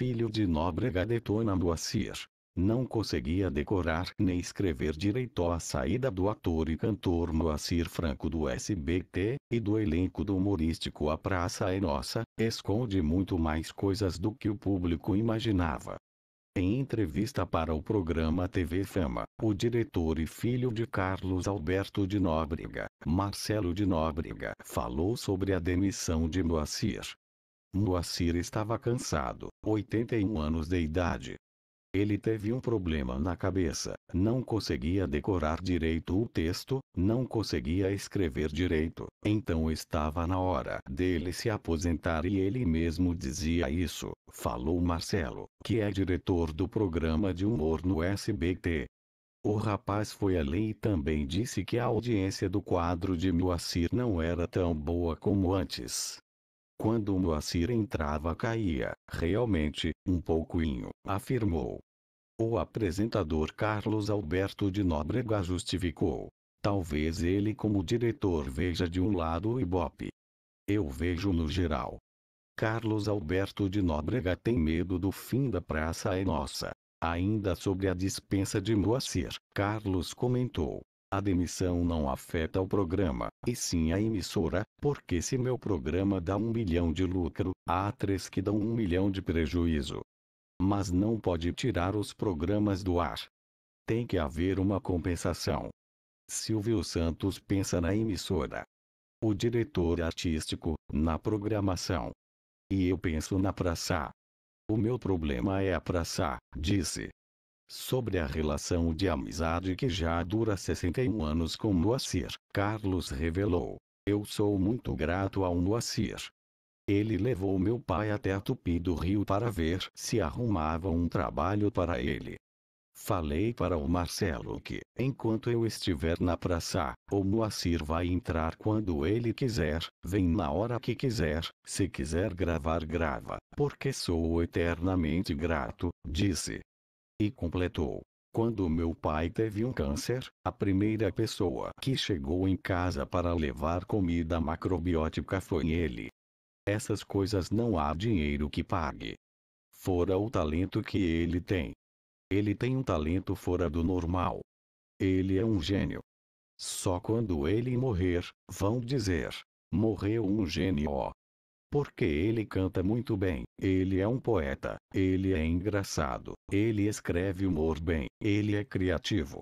filho de nóbrega detona Moacir. Não conseguia decorar nem escrever direito a saída do ator e cantor Moacir Franco do SBT, e do elenco do humorístico A Praça é Nossa, esconde muito mais coisas do que o público imaginava. Em entrevista para o programa TV Fama, o diretor e filho de Carlos Alberto de Nóbrega, Marcelo de Nóbrega, falou sobre a demissão de Moacir. Moacir estava cansado. 81 anos de idade. Ele teve um problema na cabeça, não conseguia decorar direito o texto, não conseguia escrever direito, então estava na hora dele se aposentar e ele mesmo dizia isso, falou Marcelo, que é diretor do programa de humor no SBT. O rapaz foi além e também disse que a audiência do quadro de Moacir não era tão boa como antes. Quando Moacir entrava caía, realmente, um pouquinho, afirmou. O apresentador Carlos Alberto de Nóbrega justificou. Talvez ele como diretor veja de um lado o Ibope. Eu vejo no geral. Carlos Alberto de Nóbrega tem medo do fim da Praça é Nossa. Ainda sobre a dispensa de Moacir, Carlos comentou. A demissão não afeta o programa, e sim a emissora, porque se meu programa dá um milhão de lucro, há três que dão um milhão de prejuízo. Mas não pode tirar os programas do ar. Tem que haver uma compensação. Silvio Santos pensa na emissora. O diretor artístico, na programação. E eu penso na praça. O meu problema é a praça, disse sobre a relação de amizade que já dura 61 anos com Moacir, Carlos revelou. Eu sou muito grato ao Moacir. Ele levou meu pai até a Tupi do Rio para ver se arrumava um trabalho para ele. Falei para o Marcelo que, enquanto eu estiver na praça, o Moacir vai entrar quando ele quiser, vem na hora que quiser, se quiser gravar, grava, porque sou eternamente grato, disse. E completou. Quando meu pai teve um câncer, a primeira pessoa que chegou em casa para levar comida macrobiótica foi ele. Essas coisas não há dinheiro que pague. Fora o talento que ele tem. Ele tem um talento fora do normal. Ele é um gênio. Só quando ele morrer, vão dizer: morreu um gênio. Porque ele canta muito bem, ele é um poeta, ele é engraçado, ele escreve humor bem, ele é criativo,